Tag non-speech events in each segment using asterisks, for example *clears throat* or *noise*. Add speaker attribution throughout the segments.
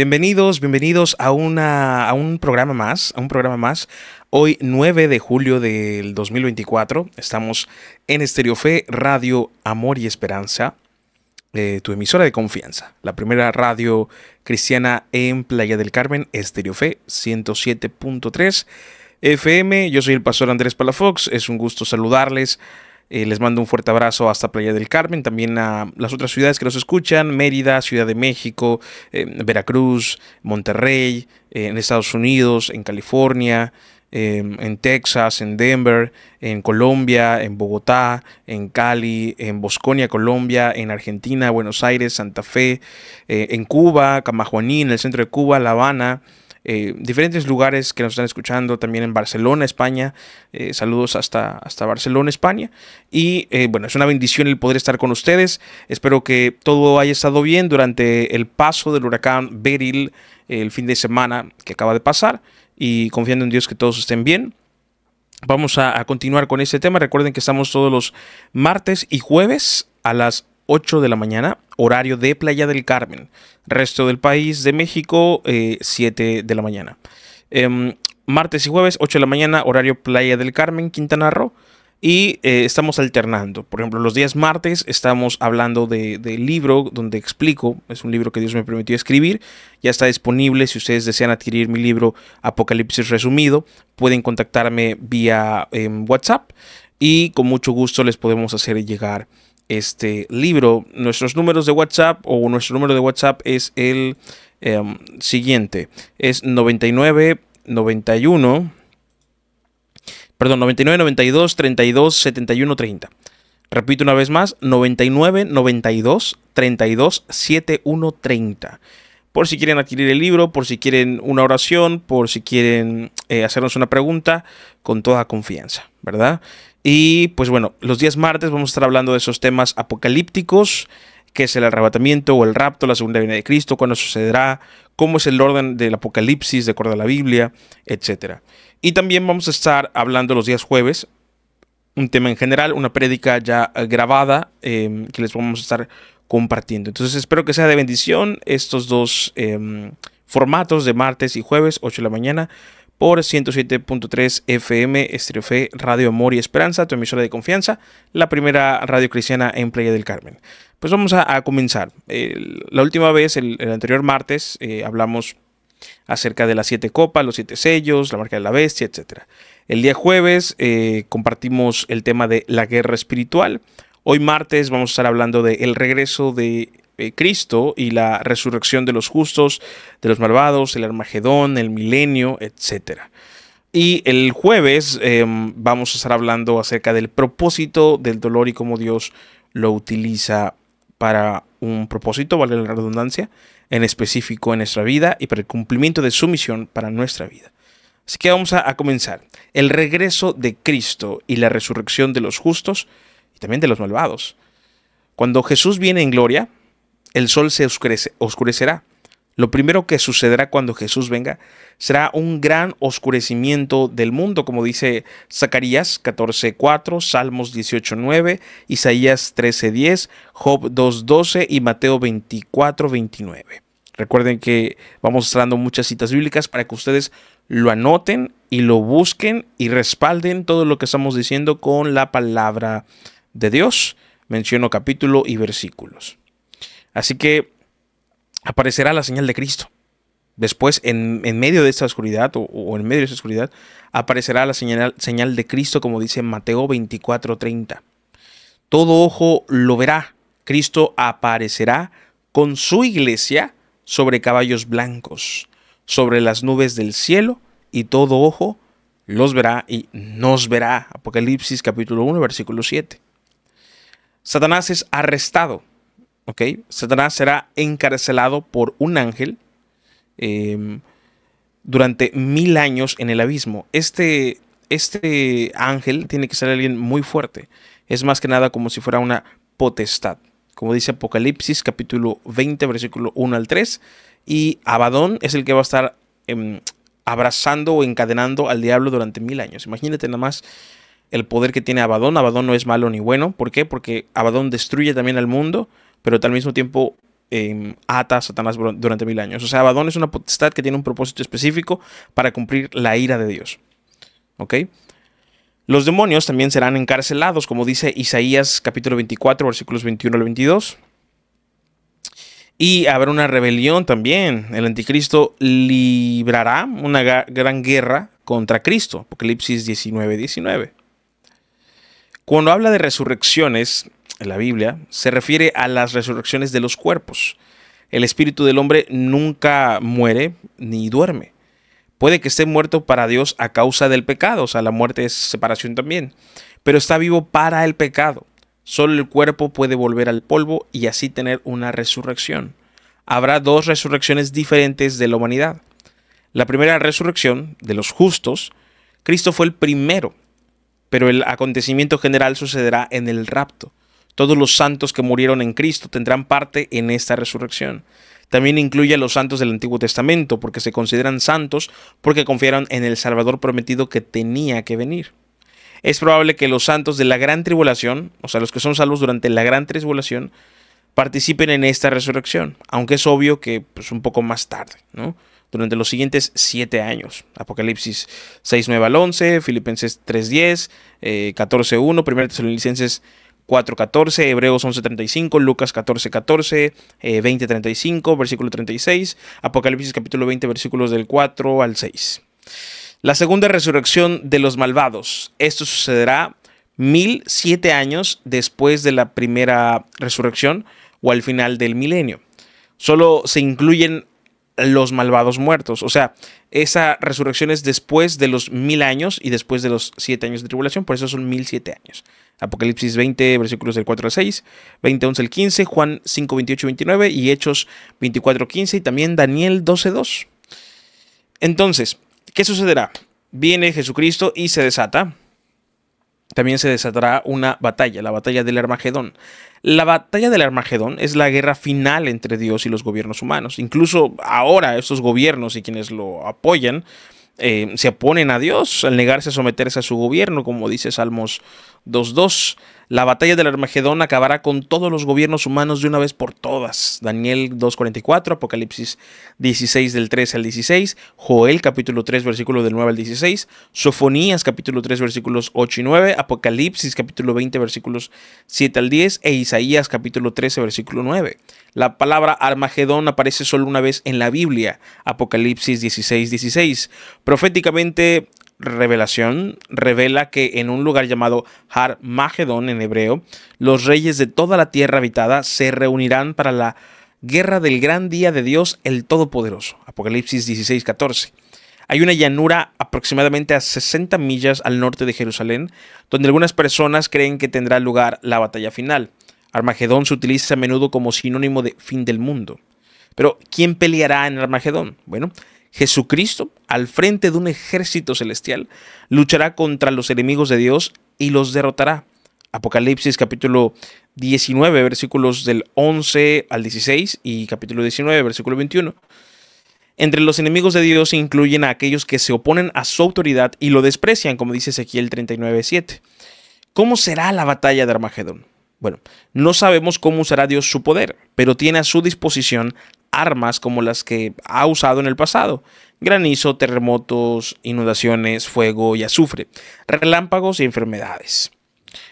Speaker 1: Bienvenidos, bienvenidos a, una, a un programa más, a un programa más. Hoy 9 de julio del 2024 estamos en Fe, Radio Amor y Esperanza, eh, tu emisora de confianza, la primera radio cristiana en Playa del Carmen, Estereofé 107.3 FM. Yo soy el pastor Andrés Palafox, es un gusto saludarles eh, les mando un fuerte abrazo hasta Playa del Carmen, también a las otras ciudades que nos escuchan, Mérida, Ciudad de México, eh, Veracruz, Monterrey, eh, en Estados Unidos, en California, em, en Texas, en Denver, en Colombia, en Bogotá, en Cali, en Bosconia, Colombia, en Argentina, Buenos Aires, Santa Fe, en Cuba, Camajuaní, en el centro de Cuba, La Habana. Eh, diferentes lugares que nos están escuchando, también en Barcelona, España. Eh, saludos hasta, hasta Barcelona, España. Y eh, bueno, es una bendición el poder estar con ustedes. Espero que todo haya estado bien durante el paso del huracán Beryl el fin de semana que acaba de pasar. Y confiando en Dios que todos estén bien. Vamos a, a continuar con este tema. Recuerden que estamos todos los martes y jueves a las 8 de la mañana, horario de Playa del Carmen. Resto del país de México, 7 eh, de la mañana. Em, martes y jueves, 8 de la mañana, horario Playa del Carmen, Quintana Roo. Y eh, estamos alternando. Por ejemplo, los días martes estamos hablando del de libro donde explico. Es un libro que Dios me permitió escribir. Ya está disponible. Si ustedes desean adquirir mi libro Apocalipsis Resumido, pueden contactarme vía em, WhatsApp y con mucho gusto les podemos hacer llegar este libro. Nuestros números de WhatsApp o nuestro número de WhatsApp es el eh, siguiente. Es 99 91 perdón, 99 92 32 71 30. Repito una vez más, 99 92 32 71 30 por si quieren adquirir el libro, por si quieren una oración, por si quieren eh, hacernos una pregunta, con toda confianza, ¿verdad? Y pues bueno, los días martes vamos a estar hablando de esos temas apocalípticos, que es el arrebatamiento o el rapto, la segunda venida de Cristo, cuándo sucederá, cómo es el orden del apocalipsis de acuerdo a la Biblia, etc. Y también vamos a estar hablando los días jueves, un tema en general, una prédica ya grabada em, que les vamos a estar compartiendo. Entonces espero que sea de bendición estos dos em, formatos de martes y jueves, 8 de la mañana, por 107.3 FM, Estrefe, Radio Amor y Esperanza, tu emisora de confianza, la primera radio cristiana en Playa del Carmen. Pues vamos a, comenzar. la última vez, el, anterior martes, eh, hablamos acerca de las siete copas, los siete sellos, la marca de la bestia, etc. El día jueves eh, compartimos el tema de la guerra espiritual. Hoy martes vamos a estar hablando del regreso de eh, Cristo y la resurrección de los justos, de los malvados, el Armagedón, el milenio, etc. Y el jueves em, vamos a estar hablando acerca del propósito del dolor y cómo Dios lo utiliza para un propósito, vale la redundancia, en específico en nuestra vida y para el cumplimiento de su misión para nuestra vida. Así que vamos a, comenzar. El regreso de Cristo y la resurrección de los justos y también de los malvados. Cuando Jesús viene en gloria, el sol se oscurecerá. Lo primero que sucederá cuando Jesús venga será un gran oscurecimiento del mundo, como dice Zacarías 14:4, Salmos 18:9, Isaías 13:10, Job 2:12 y Mateo 24:29. Recuerden que vamos mostrando muchas citas bíblicas para que ustedes lo anoten y lo busquen y respalden todo lo que estamos diciendo con la palabra de Dios. Menciono capítulo y versículos. Así que aparecerá la señal de Cristo. Después, en, medio de esta oscuridad o, en medio de esa oscuridad, aparecerá la señal, señal de Cristo, como dice Mateo 24:30. Todo ojo lo verá. Cristo aparecerá con su iglesia sobre caballos blancos, sobre las nubes del cielo, y todo ojo los verá y nos verá. Apocalipsis capítulo 1, versículo 7. Satanás es arrestado ¿ok? Satanás será encarcelado por un ángel em, durante mil años en el abismo. Este, este ángel tiene que ser alguien muy fuerte. Es más que nada como si fuera una potestad. Como dice Apocalipsis capítulo 20, versículo 1 al 3. Y Abadón es el que va a estar em, abrazando o encadenando al diablo durante mil años. Imagínate nada más el poder que tiene Abadón. Abadón no es malo ni bueno. ¿Por qué? Porque Abadón destruye también al mundo pero al mismo tiempo em, ata a Satanás durante mil años. O sea, Abadón es una potestad que tiene un propósito específico para cumplir la ira de Dios. Los demonios también serán encarcelados, como dice Isaías capítulo 24, versículos 21 al 22. Y habrá una rebelión también. El anticristo librará una gran guerra contra Cristo. Apocalipsis 19, 19. Cuando habla de resurrecciones, la Biblia se refiere a las resurrecciones de los cuerpos. El espíritu del hombre nunca muere ni duerme. Puede que esté muerto para Dios a causa del pecado, o sea, la muerte es separación también, pero está vivo para el pecado. Solo el cuerpo puede volver al polvo y así tener una resurrección. Habrá dos resurrecciones diferentes de la humanidad. La primera resurrección de los justos, Cristo fue el primero, pero el acontecimiento general sucederá en el rapto. Todos los santos que murieron en Cristo tendrán parte en esta resurrección. También incluye a los santos del Antiguo Testamento, porque se consideran santos porque confiaron en el Salvador prometido que tenía que venir. Es probable que los santos de la gran tribulación, o sea, los que son salvos durante la gran tribulación, participen en esta resurrección, aunque es obvio que es pues, un poco más tarde, ¿no? durante los siguientes siete años. Apocalipsis 6, 9 al 11, Filipenses 3, 10, 14, 1, 1 Tesalonicenses 4.14, Hebreos 11.35, Lucas 14.14, 14, eh, 20.35, versículo 36, Apocalipsis capítulo 20, versículos del 4 al 6. La segunda resurrección de los malvados. Esto sucederá 1007 años después de la primera resurrección o al final del milenio. Solo se incluyen los malvados muertos. O sea, esa resurrección es después de los mil años y después de los siete años de tribulación, por eso son mil siete años. Apocalipsis 20, versículos del 4 al 6, 20, 11 al 15, Juan 5, 28 29 y Hechos 24, 15 y también Daniel 12, 2. Entonces, ¿qué sucederá? Viene Jesucristo y se desata. También se desatará una batalla, la batalla del Armagedón. La batalla del Armagedón es la guerra final entre Dios y los gobiernos humanos. Incluso ahora estos gobiernos y quienes lo apoyan eh, se oponen a Dios al negarse a someterse a su gobierno, como dice Salmos 2.2. La batalla del Armagedón acabará con todos los gobiernos humanos de una vez por todas. Daniel 2.44, Apocalipsis 16 del 13 al 16, Joel capítulo 3 versículo del 9 al 16, Sofonías capítulo 3 versículos 8 y 9, Apocalipsis capítulo 20 versículos 7 al 10 e Isaías capítulo 13 versículo 9. La palabra Armagedón aparece solo una vez en la Biblia, Apocalipsis 16, 16. Proféticamente revelación revela que en un lugar llamado Armagedón en hebreo, los reyes de toda la tierra habitada se reunirán para la guerra del gran día de Dios el Todopoderoso. Apocalipsis 16, 14. Hay una llanura aproximadamente a 60 millas al norte de Jerusalén, donde algunas personas creen que tendrá lugar la batalla final. Armagedón se utiliza a menudo como sinónimo de fin del mundo. Pero, ¿quién peleará en Armagedón? Bueno, Jesucristo, al frente de un ejército celestial, luchará contra los enemigos de Dios y los derrotará. Apocalipsis capítulo 19, versículos del 11 al 16 y capítulo 19, versículo 21. Entre los enemigos de Dios se incluyen a aquellos que se oponen a su autoridad y lo desprecian, como dice Ezequiel 39, 7. ¿Cómo será la batalla de Armagedón? Bueno, no sabemos cómo usará Dios su poder, pero tiene a su disposición armas como las que ha usado en el pasado. Granizo, terremotos, inundaciones, fuego y azufre, relámpagos y enfermedades.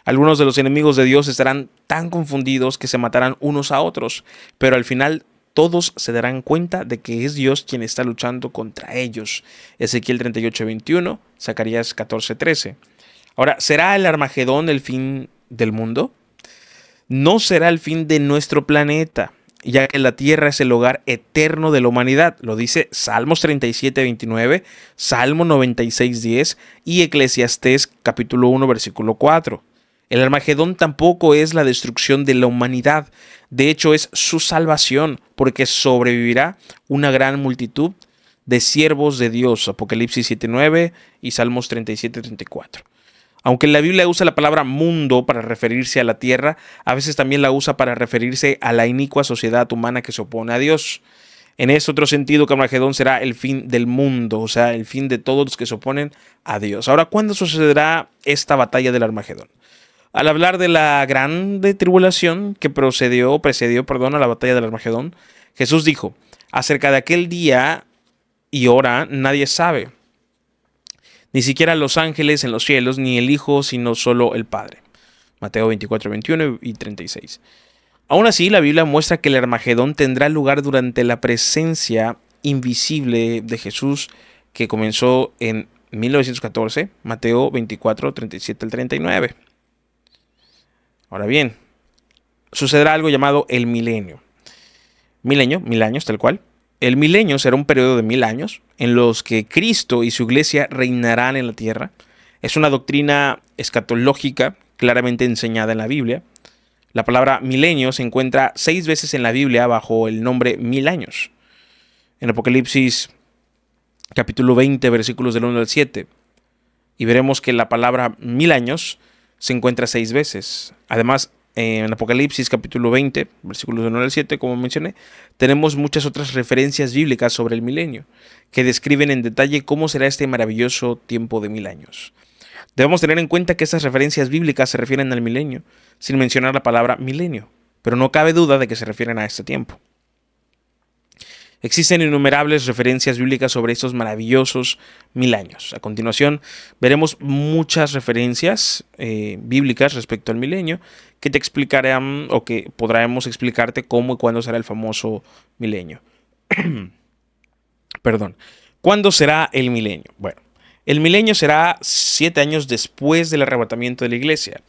Speaker 1: Algunos de los enemigos de Dios estarán tan confundidos que se matarán unos a otros, pero al final todos se darán cuenta de que es Dios quien está luchando contra ellos. Ezequiel 38:21, Zacarías 14:13. Ahora, ¿será el Armagedón el fin del mundo? No será el fin de nuestro planeta ya que la tierra es el hogar eterno de la humanidad. Lo dice Salmos 37, 29, Salmo 96, 10 y Eclesiastés capítulo 1, versículo 4. El Armagedón tampoco es la destrucción de la humanidad, de hecho es su salvación, porque sobrevivirá una gran multitud de siervos de Dios, Apocalipsis 7.9 y Salmos 37, 34. Aunque la Biblia usa la palabra mundo para referirse a la tierra, a veces también la usa para referirse a la inicua sociedad humana que se opone a Dios. En ese otro sentido, Carmagedón será el fin del mundo, o sea, el fin de todos los que se oponen a Dios. Ahora, ¿cuándo sucederá esta batalla del Armagedón? Al hablar de la grande tribulación que procedió, precedió perdón, a la batalla del Armagedón, Jesús dijo, acerca de aquel día y hora nadie sabe, ni siquiera los ángeles en los cielos, ni el Hijo, sino solo el Padre. Mateo 24, 21 y 36. Aún así, la Biblia muestra que el Armagedón tendrá lugar durante la presencia invisible de Jesús que comenzó en 1914, Mateo 24, 37 al 39. Ahora bien, sucederá algo llamado el milenio. Milenio, mil años, tal cual, el milenio será un periodo de mil años en los que Cristo y su iglesia reinarán en la tierra. Es una doctrina escatológica claramente enseñada en la Biblia. La palabra milenio se encuentra seis veces en la Biblia bajo el nombre mil años. En Apocalipsis capítulo 20 versículos del 1 al 7 y veremos que la palabra mil años se encuentra seis veces. Además, eh, en Apocalipsis capítulo 20, versículos de al 7, como mencioné, tenemos muchas otras referencias bíblicas sobre el milenio, que describen en detalle cómo será este maravilloso tiempo de mil años. Debemos tener en cuenta que estas referencias bíblicas se refieren al milenio, sin mencionar la palabra milenio, pero no cabe duda de que se refieren a este tiempo. Existen innumerables referencias bíblicas sobre estos maravillosos mil años. A continuación, veremos muchas referencias eh, bíblicas respecto al milenio que te explicarán o que podremos explicarte cómo y cuándo será el famoso milenio. *clears throat* Perdón. ¿Cuándo será el milenio? Bueno, el milenio será siete años después del arrebatamiento de la iglesia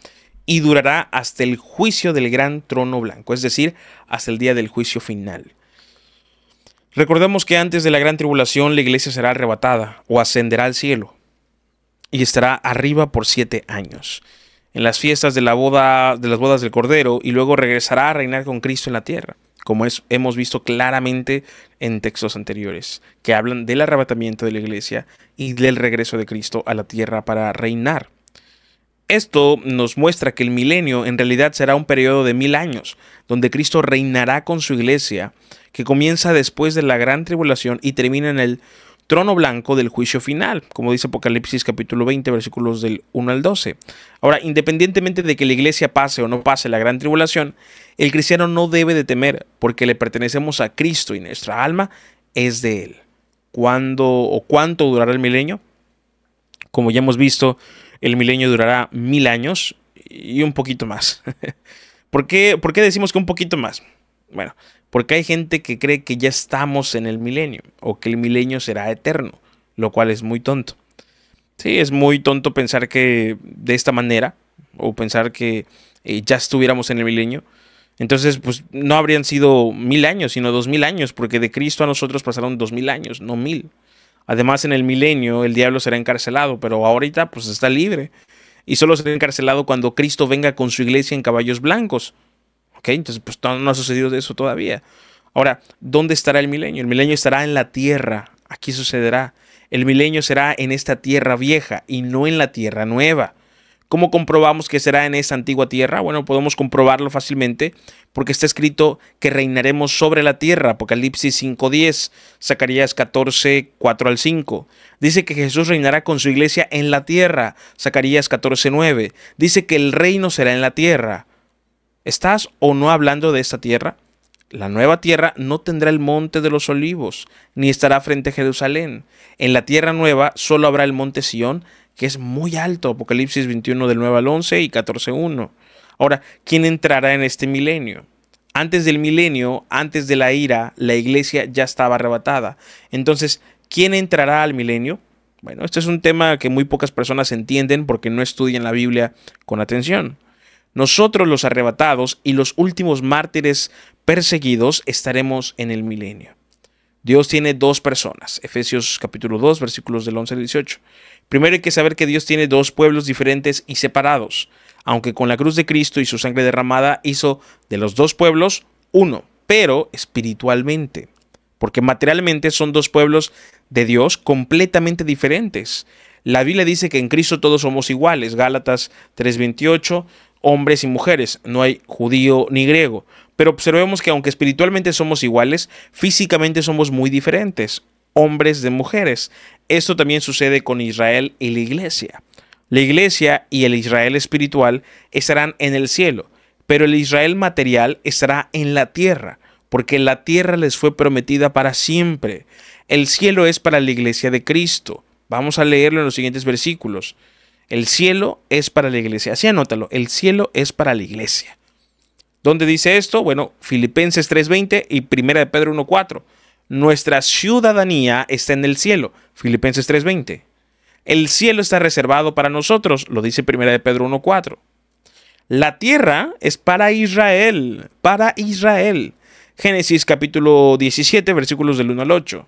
Speaker 1: y durará hasta el juicio del gran trono blanco, es decir, hasta el día del juicio final. Recordemos que antes de la gran tribulación la iglesia será arrebatada o ascenderá al cielo y estará arriba por siete años en las fiestas de la boda de las bodas del Cordero y luego regresará a reinar con Cristo en la tierra, como hemos visto claramente en textos anteriores que hablan del arrebatamiento de la iglesia y del regreso de Cristo a la tierra para reinar. Esto nos muestra que el milenio en realidad será un periodo de mil años, donde Cristo reinará con su iglesia, que comienza después de la gran tribulación y termina en el trono blanco del juicio final, como dice Apocalipsis capítulo 20 versículos del 1 al 12. Ahora, independientemente de que la iglesia pase o no pase la gran tribulación, el cristiano no debe de temer porque le pertenecemos a Cristo y nuestra alma es de Él. ¿Cuándo o cuánto durará el milenio? Como ya hemos visto, el milenio durará mil años y un poquito más. *laughs* ¿Por, qué, ¿Por qué decimos que un poquito más? Bueno, porque hay gente que cree que ya estamos en el milenio o que el milenio será eterno, lo cual es muy tonto. Sí, es muy tonto pensar que de esta manera o pensar que eh, ya estuviéramos en el milenio. Entonces, pues no habrían sido mil años, sino dos mil años, porque de Cristo a nosotros pasaron dos mil años, no mil. Además, en el milenio el diablo será encarcelado, pero ahorita pues está libre. Y solo será encarcelado cuando Cristo venga con su iglesia en caballos blancos. ¿Ok? Entonces, pues no ha sucedido eso todavía. Ahora, ¿dónde estará el milenio? El milenio estará en la tierra. Aquí sucederá. El milenio será en esta tierra vieja y no en la tierra nueva. ¿Cómo comprobamos que será en esa antigua tierra? Bueno, podemos comprobarlo fácilmente porque está escrito que reinaremos sobre la tierra, Apocalipsis 5.10, Zacarías 14, 4 al 5. Dice que Jesús reinará con su iglesia en la tierra, Zacarías 14.9. Dice que el reino será en la tierra. ¿Estás o no hablando de esta tierra? La nueva tierra no tendrá el monte de los olivos, ni estará frente a Jerusalén. En la tierra nueva solo habrá el monte Sión, que es muy alto, Apocalipsis 21 del 9 al 11 y 14.1. Ahora, ¿quién entrará en este milenio? Antes del milenio, antes de la ira, la iglesia ya estaba arrebatada. Entonces, ¿quién entrará al milenio? Bueno, este es un tema que muy pocas personas entienden porque no estudian la Biblia con atención. Nosotros los arrebatados y los últimos mártires perseguidos estaremos en el milenio. Dios tiene dos personas. Efesios capítulo 2, versículos del 11 al 18. Primero hay que saber que Dios tiene dos pueblos diferentes y separados, aunque con la cruz de Cristo y su sangre derramada hizo de los dos pueblos uno, pero espiritualmente, porque materialmente son dos pueblos de Dios completamente diferentes. La Biblia dice que en Cristo todos somos iguales, Gálatas 3:28, hombres y mujeres, no hay judío ni griego. Pero observemos que aunque espiritualmente somos iguales, físicamente somos muy diferentes, hombres de mujeres. Esto también sucede con Israel y la iglesia. La iglesia y el Israel espiritual estarán en el cielo, pero el Israel material estará en la tierra, porque la tierra les fue prometida para siempre. El cielo es para la iglesia de Cristo. Vamos a leerlo en los siguientes versículos. El cielo es para la iglesia. Así anótalo, el cielo es para la iglesia. ¿Dónde dice esto? Bueno, Filipenses 3:20 y Primera de Pedro 1:4. Nuestra ciudadanía está en el cielo. Filipenses 3:20. El cielo está reservado para nosotros, lo dice Primera de Pedro 1:4. La tierra es para Israel, para Israel. Génesis capítulo 17, versículos del 1 al 8.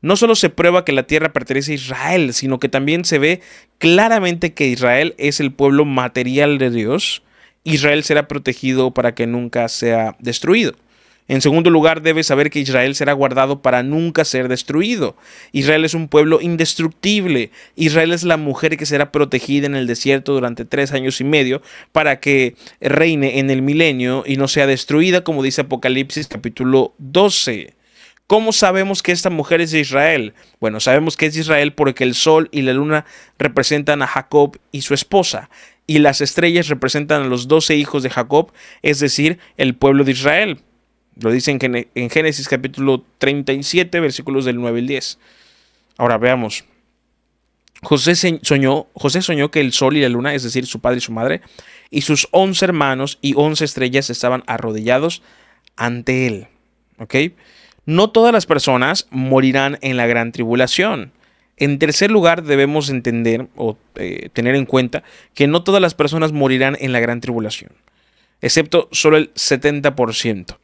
Speaker 1: No solo se prueba que la tierra pertenece a Israel, sino que también se ve claramente que Israel es el pueblo material de Dios. Israel será protegido para que nunca sea destruido. En segundo lugar, debe saber que Israel será guardado para nunca ser destruido. Israel es un pueblo indestructible. Israel es la mujer que será protegida en el desierto durante tres años y medio para que reine en el milenio y no sea destruida, como dice Apocalipsis capítulo 12. ¿Cómo sabemos que esta mujer es de Israel? Bueno, sabemos que es de Israel porque el sol y la luna representan a Jacob y su esposa, y las estrellas representan a los doce hijos de Jacob, es decir, el pueblo de Israel. Lo dicen en Génesis capítulo 37, versículos del 9 al 10. Ahora veamos. José soñó, José soñó que el sol y la luna, es decir, su padre y su madre, y sus once hermanos y once estrellas estaban arrodillados ante él. ¿Ok? No todas las personas morirán en la gran tribulación. En tercer lugar, debemos entender o eh, tener en cuenta que no todas las personas morirán en la gran tribulación, excepto solo el 70%.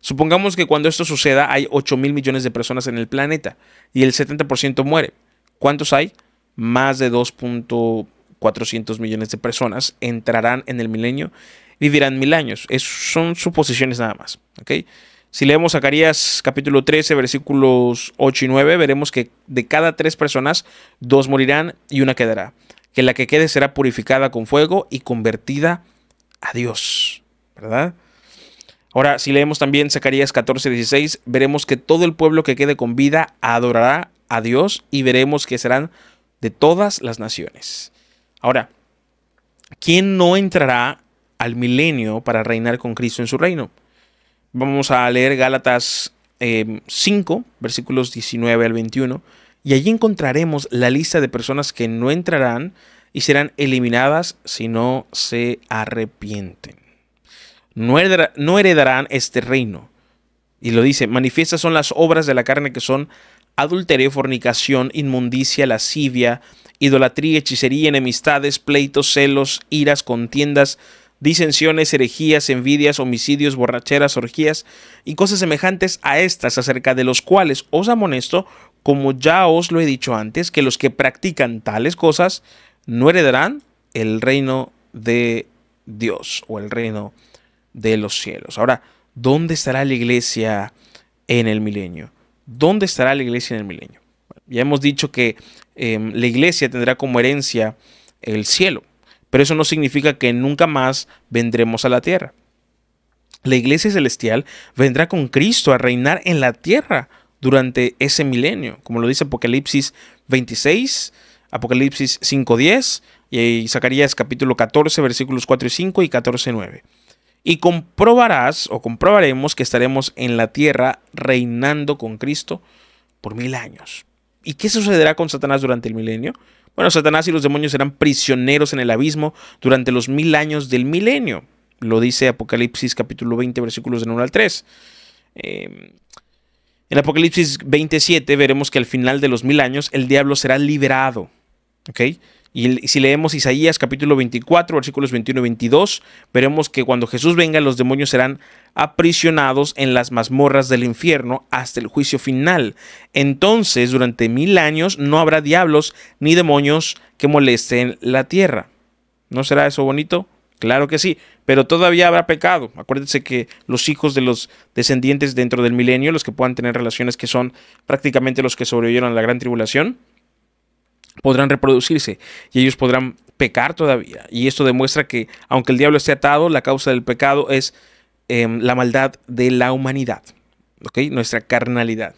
Speaker 1: Supongamos que cuando esto suceda hay 8 mil millones de personas en el planeta y el 70% muere. ¿Cuántos hay? Más de 2.400 millones de personas entrarán en el milenio, vivirán mil años. Es, son suposiciones nada más. ¿ok?, si leemos Zacarías capítulo 13, versículos 8 y 9, veremos que de cada tres personas, dos morirán y una quedará. Que la que quede será purificada con fuego y convertida a Dios. ¿Verdad? Ahora, si leemos también Zacarías 14, 16, veremos que todo el pueblo que quede con vida adorará a Dios y veremos que serán de todas las naciones. Ahora, ¿quién no entrará al milenio para reinar con Cristo en su reino? Vamos a leer Gálatas 5, eh, versículos 19 al 21, y allí encontraremos la lista de personas que no entrarán y serán eliminadas si no se arrepienten. No, no heredarán este reino. Y lo dice, manifiestas son las obras de la carne que son adulterio, fornicación, inmundicia, lascivia, idolatría, hechicería, enemistades, pleitos, celos, iras, contiendas, disensiones, herejías, envidias, homicidios, borracheras, orgías y cosas semejantes a estas, acerca de los cuales os amonesto, como ya os lo he dicho antes, que los que practican tales cosas no heredarán el reino de Dios o el reino de los cielos. Ahora, ¿dónde estará la iglesia en el milenio? ¿Dónde estará la iglesia en el milenio? Ya hemos dicho que em, la iglesia tendrá como herencia el cielo pero eso no significa que nunca más vendremos a la tierra. La iglesia celestial vendrá con Cristo a reinar en la tierra durante ese milenio, como lo dice Apocalipsis 26, Apocalipsis 5.10 y Zacarías capítulo 14 versículos 4 y 5 y 14.9. Y comprobarás o comprobaremos que estaremos en la tierra reinando con Cristo por mil años. ¿Y qué sucederá con Satanás durante el milenio? Bueno, Satanás y los demonios serán prisioneros en el abismo durante los mil años del milenio. Lo dice Apocalipsis capítulo 20, versículos del 1 al 3. Em, en Apocalipsis 27 veremos que al final de los mil años el diablo será liberado. ¿Ok? Y si leemos Isaías capítulo 24, versículos 21 y 22, veremos que cuando Jesús venga los demonios serán aprisionados en las mazmorras del infierno hasta el juicio final. Entonces, durante mil años no habrá diablos ni demonios que molesten la tierra. ¿No será eso bonito? Claro que sí, pero todavía habrá pecado. Acuérdense que los hijos de los descendientes dentro del milenio, los que puedan tener relaciones que son prácticamente los que sobrevivieron a la gran tribulación, podrán reproducirse y ellos podrán pecar todavía. Y esto demuestra que aunque el diablo esté atado, la causa del pecado es em, la maldad de la humanidad, nuestra carnalidad.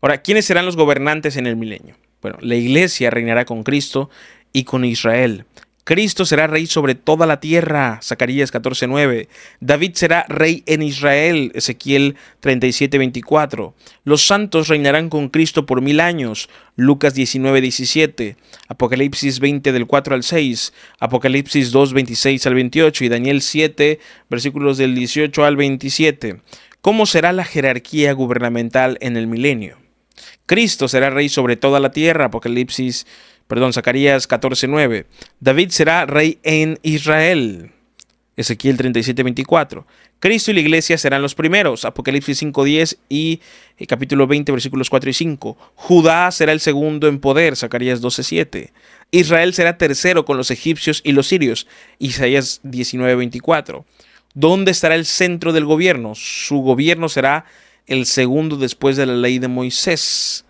Speaker 1: Ahora, ¿quiénes serán los gobernantes en el milenio? Bueno, la iglesia reinará con Cristo y con Israel. Cristo será rey sobre toda la tierra, Zacarías 14:9. David será rey en Israel, Ezequiel 37:24. Los santos reinarán con Cristo por mil años, Lucas 19:17. Apocalipsis 20 del 4 al 6, Apocalipsis 2, 26 al 28 y Daniel 7, versículos del 18 al 27. ¿Cómo será la jerarquía gubernamental en el milenio? Cristo será rey sobre toda la tierra, Apocalipsis perdón, Zacarías 14:9. David será rey en Israel. Ezequiel 37:24. Cristo y la iglesia serán los primeros. Apocalipsis 5:10 y eh, capítulo 20 versículos 4 y 5. Judá será el segundo en poder. Zacarías 12:7. Israel será tercero con los egipcios y los sirios. Isaías 19:24. ¿Dónde estará el centro del gobierno? Su gobierno será el segundo después de la ley de Moisés.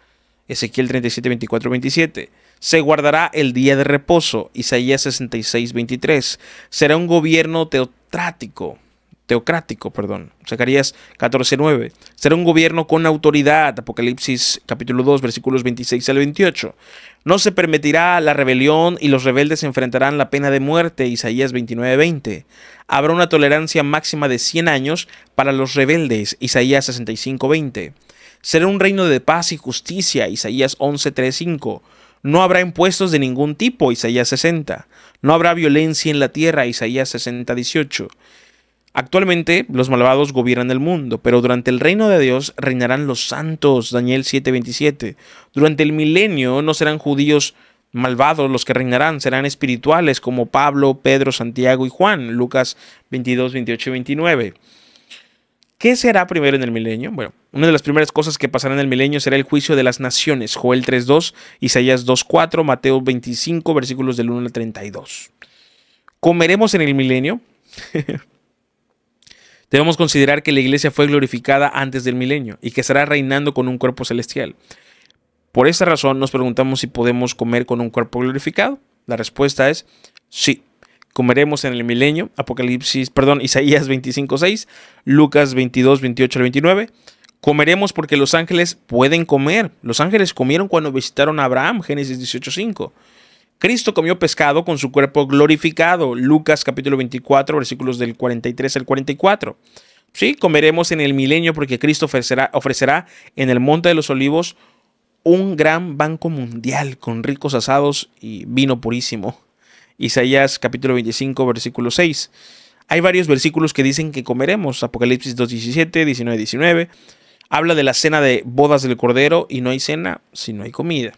Speaker 1: Ezequiel 37, 24, 27. Se guardará el día de reposo, Isaías 66, 23. Será un gobierno teocrático, teocrático, perdón, Zacarías 9. Será un gobierno con autoridad, Apocalipsis capítulo 2, versículos 26 al 28. No se permitirá la rebelión y los rebeldes enfrentarán la pena de muerte, Isaías 29, 20. Habrá una tolerancia máxima de 100 años para los rebeldes, Isaías 65, 20. Será un reino de paz y justicia, Isaías 3, 5 no habrá impuestos de ningún tipo, Isaías 60. No habrá violencia en la tierra, Isaías 60, 18. Actualmente los malvados gobiernan el mundo, pero durante el reino de Dios reinarán los santos, Daniel 7:27. Durante el milenio no serán judíos malvados los que reinarán, serán espirituales como Pablo, Pedro, Santiago y Juan, Lucas 22, 28 y 29. ¿Qué será primero en el milenio? Bueno, una de las primeras cosas que pasará en el milenio será el juicio de las naciones, Joel 3.2, Isaías 2.4, Mateo 25, versículos del 1 al 32. ¿Comeremos en el milenio? *laughs* Debemos considerar que la iglesia fue glorificada antes del milenio y que estará reinando con un cuerpo celestial. Por esta razón nos preguntamos si podemos comer con un cuerpo glorificado. La respuesta es sí comeremos en el milenio, Apocalipsis, perdón, Isaías 25:6, Lucas 22, 28 29. Comeremos porque los ángeles pueden comer. Los ángeles comieron cuando visitaron a Abraham, Génesis 18:5. Cristo comió pescado con su cuerpo glorificado, Lucas capítulo 24, versículos del 43 al 44. Sí, comeremos en el milenio porque Cristo ofrecerá, ofrecerá en el Monte de los Olivos un gran banco mundial con ricos asados y vino purísimo. Isaías capítulo 25, versículo 6. Hay varios versículos que dicen que comeremos. Apocalipsis 17, 19, 19. Habla de la cena de bodas del Cordero y no hay cena si no hay comida.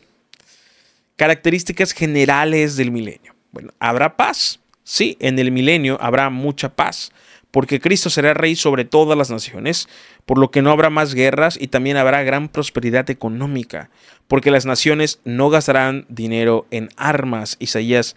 Speaker 1: Características generales del milenio. Bueno, ¿habrá paz? Sí, en el milenio habrá mucha paz, porque Cristo será rey sobre todas las naciones, por lo que no habrá más guerras y también habrá gran prosperidad económica, porque las naciones no gastarán dinero en armas. Isaías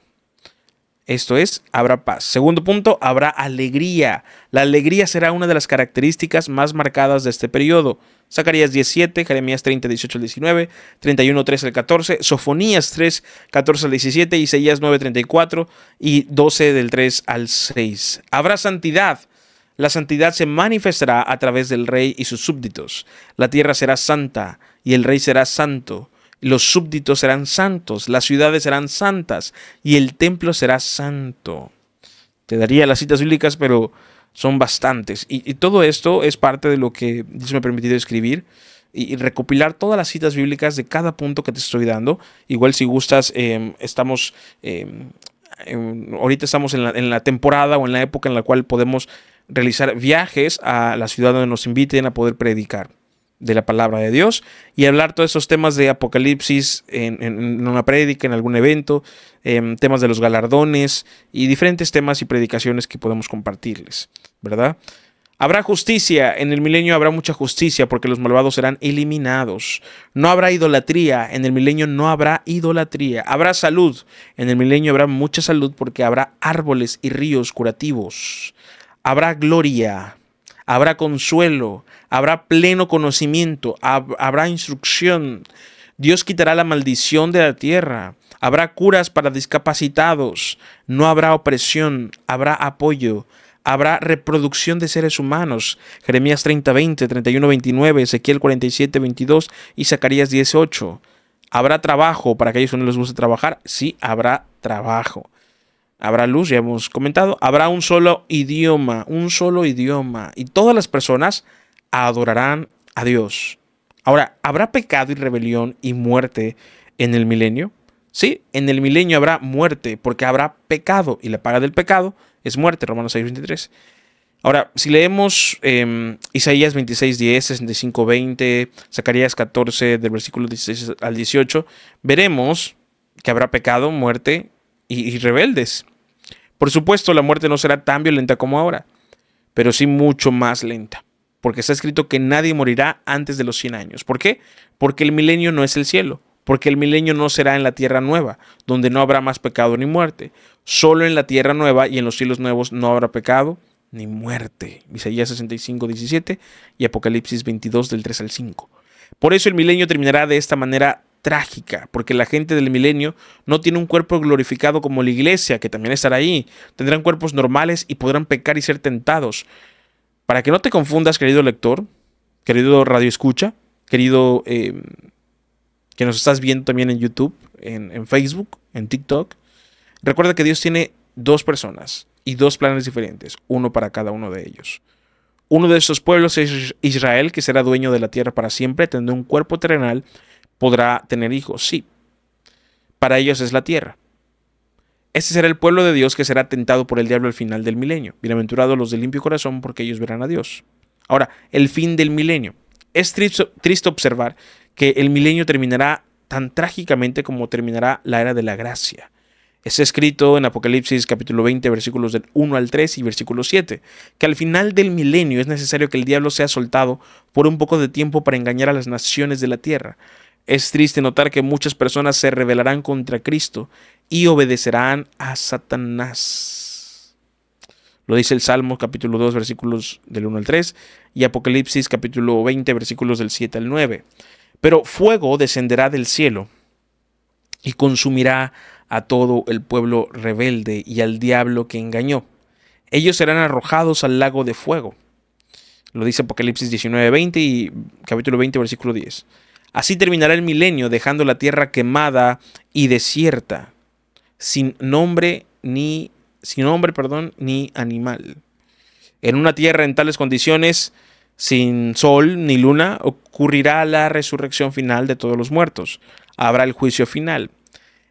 Speaker 1: Esto es, habrá paz. Segundo punto, habrá alegría. La alegría será una de las características más marcadas de este periodo. Zacarías 17, Jeremías 30, 18 al 19, 31, 3 al 14, Sofonías 3, 14 al 17, Isaías 9, 34 y 12 del 3 al 6. Habrá santidad. La santidad se manifestará a través del rey y sus súbditos. La tierra será santa y el rey será santo los súbditos serán santos, las ciudades serán santas y el templo será santo. Te daría las citas bíblicas, pero son bastantes. Y, todo esto es parte de lo que Dios me ha permitido escribir y, recopilar todas las citas bíblicas de cada punto que te estoy dando. Igual si gustas, em, estamos... Em, em, ahorita estamos en la temporada o en la época en la cual podemos realizar viajes a la ciudad donde nos inviten a poder predicar de la palabra de Dios y hablar todos esos temas de Apocalipsis en, una prédica, en algún evento, em, temas de los galardones y diferentes temas y predicaciones que podemos compartirles, ¿verdad? Habrá justicia, en el milenio habrá mucha justicia porque los malvados serán eliminados. No habrá idolatría, en el milenio no habrá idolatría. Habrá salud, en el milenio habrá mucha salud porque habrá árboles y ríos curativos. Habrá gloria, habrá consuelo, habrá pleno conocimiento, habrá instrucción. Dios quitará la maldición de la tierra. Habrá curas para discapacitados. No habrá opresión, habrá apoyo. Habrá reproducción de seres humanos. Jeremías 30, 20, 31, 29, Ezequiel 47, 22 y Zacarías 18. ¿Habrá trabajo para aquellos que no les gusta trabajar? Sí, habrá trabajo habrá luz, ya hemos comentado, habrá un solo idioma, un solo idioma, y todas las personas adorarán a Dios. Ahora, ¿habrá pecado y rebelión y muerte en el milenio? Sí, en el milenio habrá muerte, porque habrá pecado, y la paga del pecado es muerte, Romanos 6.23. Ahora, si leemos em, Isaías 26.10, 10, Zacarías 14, del versículo 16 al 18, veremos que habrá pecado, muerte y rebeldes. Por supuesto, la muerte no será tan violenta como ahora, pero sí mucho más lenta, porque está escrito que nadie morirá antes de los 100 años. ¿Por qué? Porque el milenio no es el cielo, porque el milenio no será en la tierra nueva, donde no habrá más pecado ni muerte. Solo en la tierra nueva y en los cielos nuevos no habrá pecado ni muerte. Isaías 65, 17 y Apocalipsis 22 del 3 al 5. Por eso el milenio terminará de esta manera trágica, porque la gente del milenio no tiene un cuerpo glorificado como la iglesia, que también estará ahí. Tendrán cuerpos normales y podrán pecar y ser tentados. Para que no te confundas, querido lector, querido radio escucha, querido em, que nos estás viendo también en YouTube, en, en Facebook, en TikTok, recuerda que Dios tiene dos personas y dos planes diferentes, uno para cada uno de ellos. Uno de esos pueblos es Israel, que será dueño de la tierra para siempre, tendrá un cuerpo terrenal podrá tener hijos, sí. Para ellos es la tierra. Ese será el pueblo de Dios que será tentado por el diablo al final del milenio. Bienaventurados los de limpio corazón, porque ellos verán a Dios. Ahora, el fin del milenio. Es triste observar que el milenio terminará tan trágicamente como terminará la era de la gracia. Es escrito en Apocalipsis capítulo 20 versículos del 1 al 3 y versículo 7, que al final del milenio es necesario que el diablo sea soltado por un poco de tiempo para engañar a las naciones de la tierra. Es triste notar que muchas personas se rebelarán contra Cristo y obedecerán a Satanás. Lo dice el Salmo capítulo 2 versículos del 1 al 3 y Apocalipsis capítulo 20 versículos del 7 al 9. Pero fuego descenderá del cielo y consumirá a todo el pueblo rebelde y al diablo que engañó. Ellos serán arrojados al lago de fuego. Lo dice Apocalipsis 19, 20 y capítulo 20, versículo 10. Así terminará el milenio, dejando la tierra quemada y desierta, sin nombre ni sin hombre, perdón, ni animal. En una tierra en tales condiciones, sin sol ni luna, ocurrirá la resurrección final de todos los muertos. Habrá el juicio final.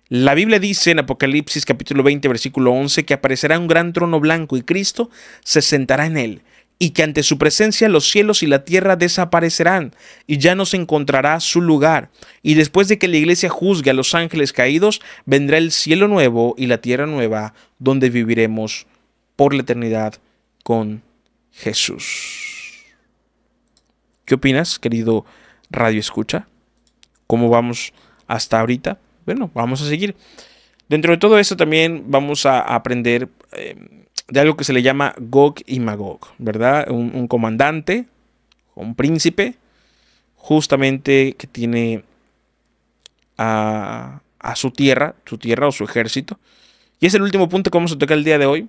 Speaker 1: La Biblia dice en Apocalipsis capítulo 20 versículo 11 que aparecerá un gran trono blanco y Cristo se sentará en él y que ante su presencia los cielos y la tierra desaparecerán y ya no se encontrará su lugar. Y después de que la iglesia juzgue a los ángeles caídos, vendrá el cielo nuevo y la tierra nueva, donde viviremos por la eternidad con Jesús. ¿Qué opinas, querido Radio Escucha? ¿Cómo vamos hasta ahorita? Bueno, vamos a seguir. Dentro de todo esto también vamos a aprender... Eh, de algo que se le llama Gog y Magog, ¿verdad? Un, comandante, un príncipe, justamente que tiene a, su tierra, su tierra o su ejército. Y es el último punto que vamos a tocar el día de hoy.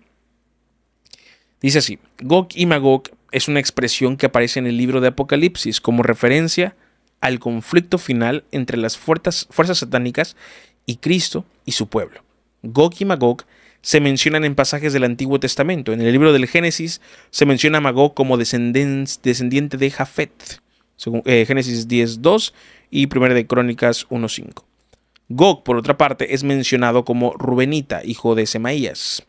Speaker 1: Dice así, Gog y Magog es una expresión que aparece en el libro de Apocalipsis como referencia al conflicto final entre las fuerzas, fuerzas satánicas y Cristo y su pueblo. Gog y Magog se mencionan en pasajes del Antiguo Testamento. En el libro del Génesis se menciona a Magog como descendiente de Jafet, eh, Génesis 10.2 y 1 de Crónicas 1.5. Gog, por otra parte, es mencionado como Rubenita, hijo de Semaías,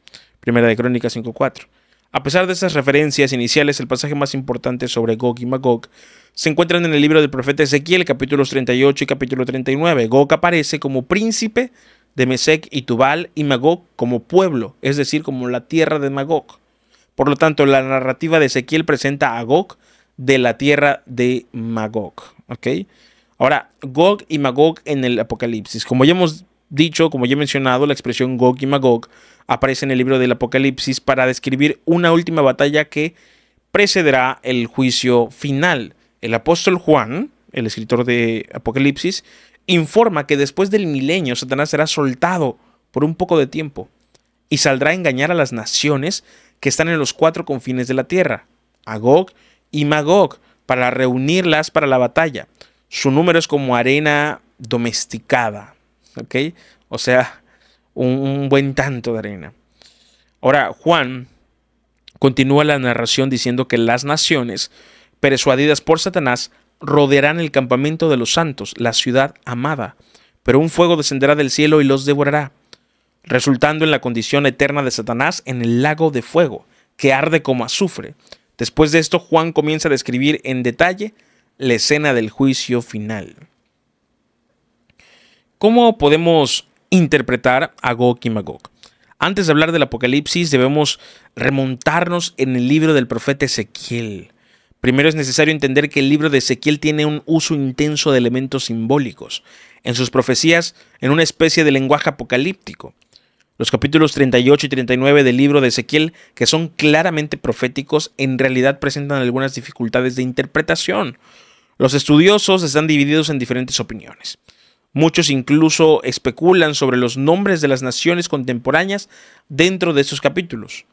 Speaker 1: 1 de Crónicas 5.4. A pesar de esas referencias iniciales, el pasaje más importante sobre Gog y Magog se encuentra en el libro del profeta Ezequiel, capítulos 38 y capítulo 39. Gog aparece como príncipe de Mesec y Tubal y Magog como pueblo, es decir, como la tierra de Magog. Por lo tanto, la narrativa de Ezequiel presenta a Gog de la tierra de Magog. ¿okay? Ahora, Gog y Magog en el Apocalipsis. Como ya hemos dicho, como ya he mencionado, la expresión Gog y Magog aparece en el libro del Apocalipsis para describir una última batalla que precederá el juicio final. El apóstol Juan, el escritor de Apocalipsis, informa que después del milenio Satanás será soltado por un poco de tiempo y saldrá a engañar a las naciones que están en los cuatro confines de la tierra, Agog y Magog, para reunirlas para la batalla. Su número es como arena domesticada, ¿ok? O sea, un, buen tanto de arena. Ahora, Juan continúa la narración diciendo que las naciones, persuadidas por Satanás, rodearán el campamento de los santos, la ciudad amada, pero un fuego descenderá del cielo y los devorará, resultando en la condición eterna de Satanás en el lago de fuego, que arde como azufre. Después de esto, Juan comienza a describir en detalle la escena del juicio final. ¿Cómo podemos interpretar a Gog y Magog. Antes de hablar del Apocalipsis, debemos remontarnos en el libro del profeta Ezequiel. Primero es necesario entender que el libro de Ezequiel tiene un uso intenso de elementos simbólicos, en sus profecías, en una especie de lenguaje apocalíptico. Los capítulos 38 y 39 del libro de Ezequiel, que son claramente proféticos, en realidad presentan algunas dificultades de interpretación. Los estudiosos están divididos en diferentes opiniones. Muchos incluso especulan sobre los nombres de las naciones contemporáneas dentro de estos capítulos.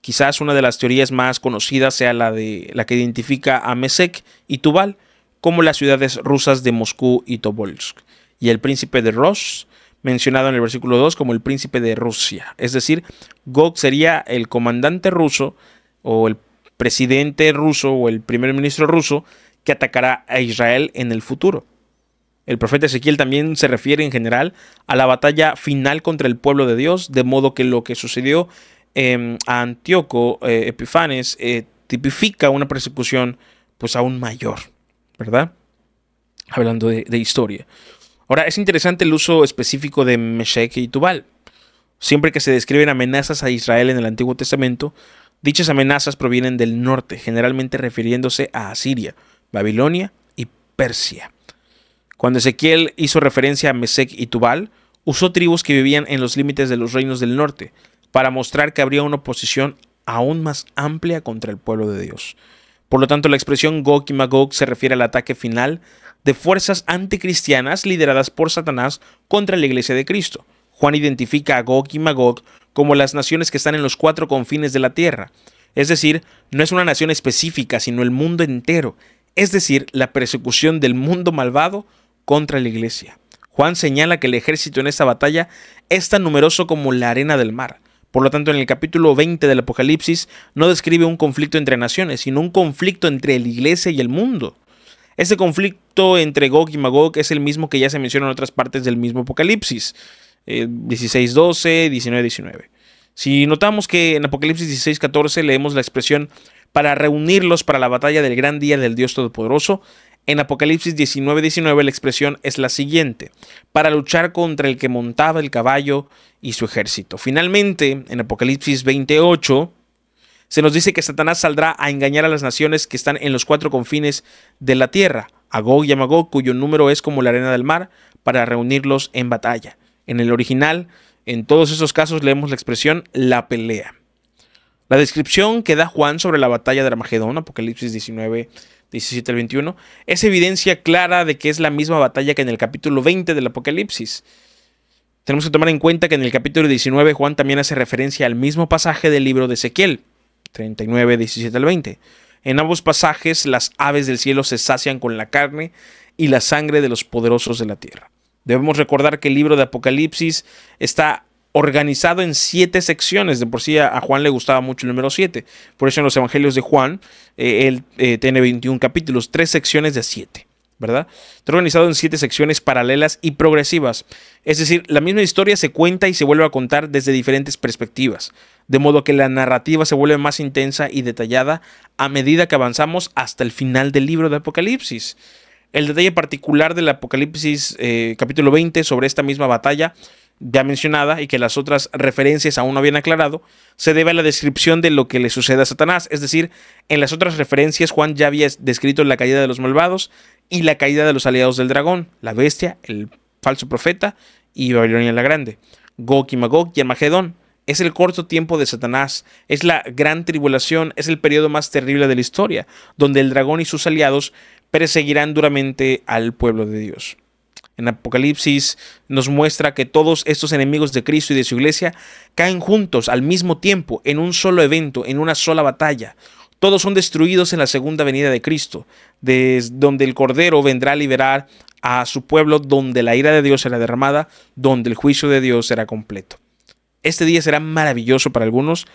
Speaker 1: Quizás una de las teorías más conocidas sea la de la que identifica a Mesek y Tubal como las ciudades rusas de Moscú y Tobolsk, y el príncipe de Ross, mencionado en el versículo 2 como el príncipe de Rusia. Es decir, Gog sería el comandante ruso o el presidente ruso o el primer ministro ruso que atacará a Israel en el futuro. El profeta Ezequiel también se refiere en general a la batalla final contra el pueblo de Dios, de modo que lo que sucedió em, a Antíoco eh, Epifanes eh, tipifica una persecución pues aún mayor, ¿verdad? Hablando de, de, historia. Ahora, es interesante el uso específico de Meshech y Tubal. Siempre que se describen amenazas a Israel en el Antiguo Testamento, dichas amenazas provienen del norte, generalmente refiriéndose a Asiria, Babilonia y Persia. Cuando Ezequiel hizo referencia a Mesec y Tubal, usó tribus que vivían en los límites de los reinos del norte, para mostrar que habría una oposición aún más amplia contra el pueblo de Dios. Por lo tanto, la expresión Gog y Magog se refiere al ataque final de fuerzas anticristianas lideradas por Satanás contra la iglesia de Cristo. Juan identifica a Gog y Magog como las naciones que están en los cuatro confines de la tierra. Es decir, no es una nación específica, sino el mundo entero. Es decir, la persecución del mundo malvado contra la iglesia. Juan señala que el ejército en esta batalla es tan numeroso como la arena del mar. Por lo tanto, en el capítulo 20 del Apocalipsis no describe un conflicto entre naciones, sino un conflicto entre la iglesia y el mundo. Ese conflicto entre Gog y Magog es el mismo que ya se menciona en otras partes del mismo Apocalipsis, 16.12, eh, 19.19. Si notamos que en Apocalipsis 16.14 leemos la expresión para reunirlos para la batalla del gran día del Dios Todopoderoso, en Apocalipsis 19:19 19, la expresión es la siguiente, para luchar contra el que montaba el caballo y su ejército. Finalmente, en Apocalipsis 28, se nos dice que Satanás saldrá a engañar a las naciones que están en los cuatro confines de la tierra, a Gog y a Magog, cuyo número es como la arena del mar, para reunirlos en batalla. En el original, en todos esos casos leemos la expresión la pelea. La descripción que da Juan sobre la batalla de Armagedón, Apocalipsis 19, 17 al 21, es evidencia clara de que es la misma batalla que en el capítulo 20 del Apocalipsis. Tenemos que tomar en cuenta que en el capítulo 19 Juan también hace referencia al mismo pasaje del libro de Ezequiel, 39, 17 al 20. En ambos pasajes las aves del cielo se sacian con la carne y la sangre de los poderosos de la tierra. Debemos recordar que el libro de Apocalipsis está organizado en siete secciones. De por sí a, Juan le gustaba mucho el número siete. Por eso en los Evangelios de Juan, eh, él eh, tiene 21 capítulos, tres secciones de siete. ¿Verdad? Está organizado en siete secciones paralelas y progresivas. Es decir, la misma historia se cuenta y se vuelve a contar desde diferentes perspectivas, de modo que la narrativa se vuelve más intensa y detallada a medida que avanzamos hasta el final del libro de Apocalipsis. El detalle particular del Apocalipsis eh, capítulo 20 sobre esta misma batalla ya mencionada y que las otras referencias aún no habían aclarado, se debe a la descripción de lo que le sucede a Satanás. Es decir, en las otras referencias Juan ya había descrito la caída de los malvados y la caída de los aliados del dragón, la bestia, el falso profeta y Babilonia la Grande, Gok y Magog y Armagedón. Es el corto tiempo de Satanás, es la gran tribulación, es el periodo más terrible de la historia, donde el dragón y sus aliados perseguirán duramente al pueblo de Dios en Apocalipsis nos muestra que todos estos enemigos de Cristo y de su iglesia caen juntos al mismo tiempo, en un solo evento, en una sola batalla. Todos son destruidos en la segunda venida de Cristo, desde donde el Cordero vendrá a liberar a su pueblo, donde la ira de Dios será derramada, donde el juicio de Dios será completo. Este día será maravilloso para algunos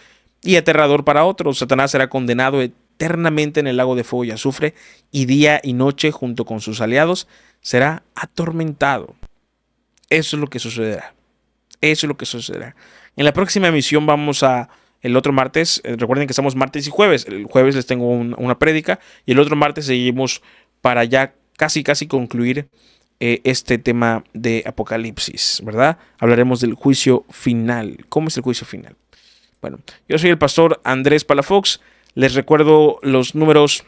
Speaker 1: y aterrador para otros. Satanás será condenado eternamente en el lago de fuego y azufre, y día y noche junto con sus aliados será atormentado. Eso es lo que sucederá. Eso es lo que sucederá. En la próxima emisión vamos a el otro martes, eh, recuerden que estamos martes y jueves, el jueves les tengo una prédica y el otro martes seguimos para ya casi casi concluir eh, este tema de Apocalipsis, ¿verdad? Hablaremos del juicio final. ¿Cómo es el juicio final? Bueno, yo soy el pastor Andrés Palafox. Les recuerdo los números,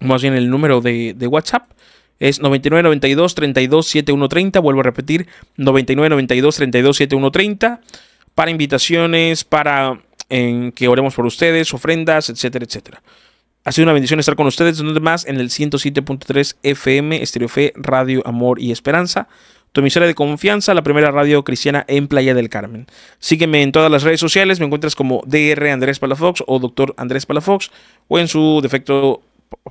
Speaker 1: más bien el número de, WhatsApp. Es 9992 327130. Vuelvo a repetir, 9992 327130. Para invitaciones, para que oremos por ustedes, ofrendas, etcétera, etcétera. Ha sido una bendición estar con ustedes, donde más en el 107.3 FM, Estereo Fe, Radio Amor y Esperanza tu emisora de confianza, la primera radio cristiana en Playa del Carmen. Sígueme en todas las redes sociales, me encuentras como DR Andrés Palafox o Dr. Andrés Palafox o en su defecto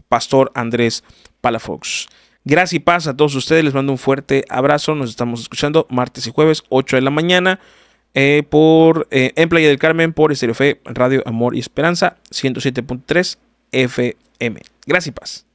Speaker 1: Pastor Andrés Palafox. Gracias y paz a todos ustedes, les mando un fuerte abrazo, nos estamos escuchando martes y jueves, 8 de la mañana. Eh, por, eh, en Playa del Carmen por Estereo Fe, Radio Amor y Esperanza 107.3 FM. Gracias y paz.